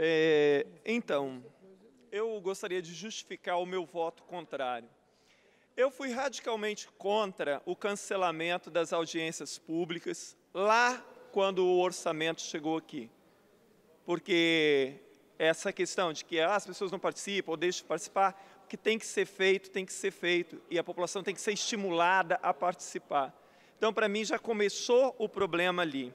É, então, eu gostaria de justificar o meu voto contrário. Eu fui radicalmente contra o cancelamento das audiências públicas lá quando o orçamento chegou aqui. Porque essa questão de que ah, as pessoas não participam ou deixam de participar, o que tem que ser feito, tem que ser feito. E a população tem que ser estimulada a participar. Então, para mim, já começou o problema ali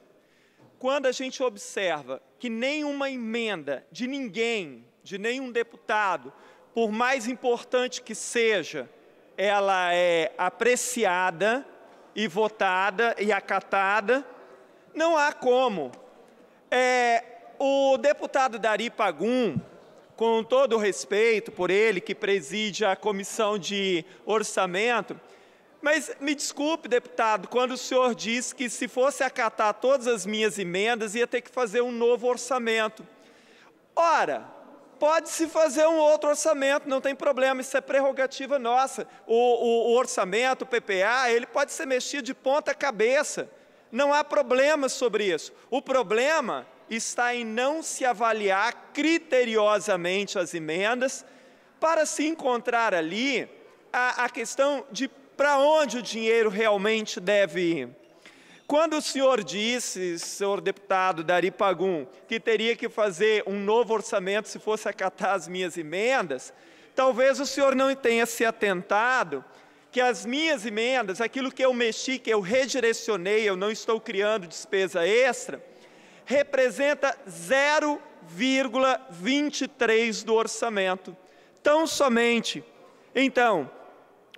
quando a gente observa que nenhuma emenda de ninguém, de nenhum deputado, por mais importante que seja, ela é apreciada e votada e acatada, não há como. É, o deputado Dari Pagum, com todo o respeito por ele, que preside a comissão de orçamento, mas me desculpe, deputado, quando o senhor disse que se fosse acatar todas as minhas emendas, ia ter que fazer um novo orçamento. Ora, pode-se fazer um outro orçamento, não tem problema, isso é prerrogativa nossa. O, o, o orçamento, o PPA, ele pode ser mexido de ponta cabeça. Não há problema sobre isso. O problema está em não se avaliar criteriosamente as emendas para se encontrar ali a, a questão de para onde o dinheiro realmente deve ir. Quando o senhor disse, senhor deputado Dari Pagum, que teria que fazer um novo orçamento se fosse acatar as minhas emendas, talvez o senhor não tenha se atentado que as minhas emendas, aquilo que eu mexi, que eu redirecionei, eu não estou criando despesa extra, representa 0,23 do orçamento. Tão somente. Então,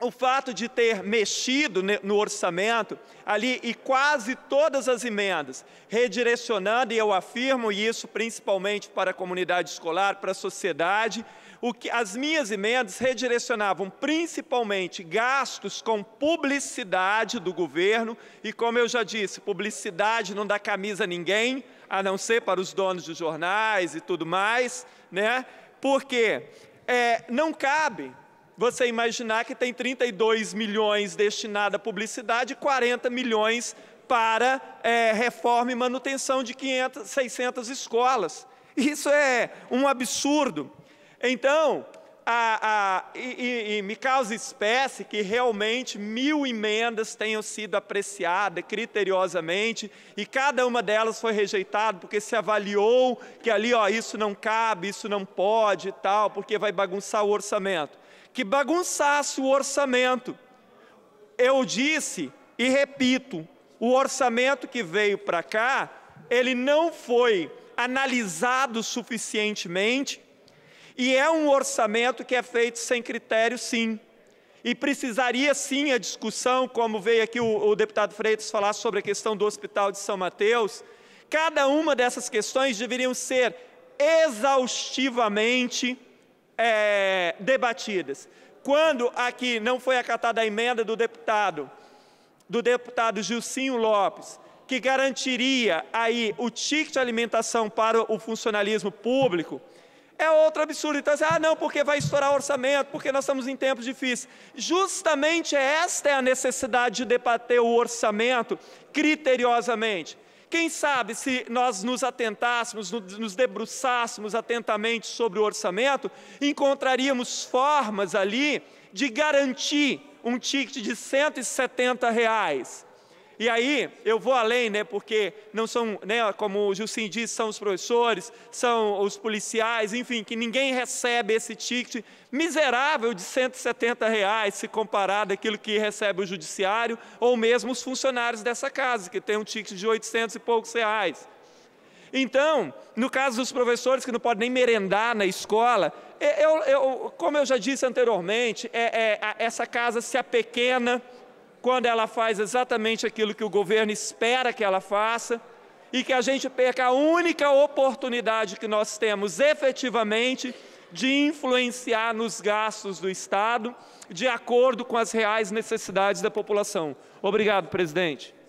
o fato de ter mexido no orçamento ali e quase todas as emendas, redirecionando, e eu afirmo isso principalmente para a comunidade escolar, para a sociedade, o que as minhas emendas redirecionavam principalmente gastos com publicidade do governo, e como eu já disse, publicidade não dá camisa a ninguém, a não ser para os donos de jornais e tudo mais, né? Porque é, não cabe você imaginar que tem 32 milhões destinados à publicidade e 40 milhões para é, reforma e manutenção de 500, 600 escolas. Isso é um absurdo. Então, a, a, e, e, me causa espécie que realmente mil emendas tenham sido apreciadas criteriosamente e cada uma delas foi rejeitada porque se avaliou que ali, ó, isso não cabe, isso não pode e tal, porque vai bagunçar o orçamento. Que bagunçasse o orçamento. Eu disse e repito, o orçamento que veio para cá, ele não foi analisado suficientemente e é um orçamento que é feito sem critério, sim. E precisaria sim a discussão, como veio aqui o, o deputado Freitas falar sobre a questão do Hospital de São Mateus. Cada uma dessas questões deveriam ser exaustivamente é, debatidas. Quando aqui não foi acatada a emenda do deputado, do deputado Gilcinho Lopes, que garantiria aí o ticket de alimentação para o funcionalismo público, é outro absurdo. Então, assim, ah, não, porque vai estourar o orçamento, porque nós estamos em tempos difíceis. Justamente esta é a necessidade de debater o orçamento criteriosamente. Quem sabe se nós nos atentássemos, nos debruçássemos atentamente sobre o orçamento, encontraríamos formas ali de garantir um ticket de 170 reais e aí eu vou além, né, porque não são, né, como o Gilcim disse, são os professores, são os policiais, enfim, que ninguém recebe esse ticket miserável de 170 reais se comparado àquilo que recebe o judiciário ou mesmo os funcionários dessa casa, que tem um ticket de 800 e poucos reais. Então, no caso dos professores que não podem nem merendar na escola, é, eu, eu, como eu já disse anteriormente, é, é, essa casa se apequena, pequena quando ela faz exatamente aquilo que o governo espera que ela faça e que a gente perca a única oportunidade que nós temos efetivamente de influenciar nos gastos do Estado de acordo com as reais necessidades da população. Obrigado, presidente.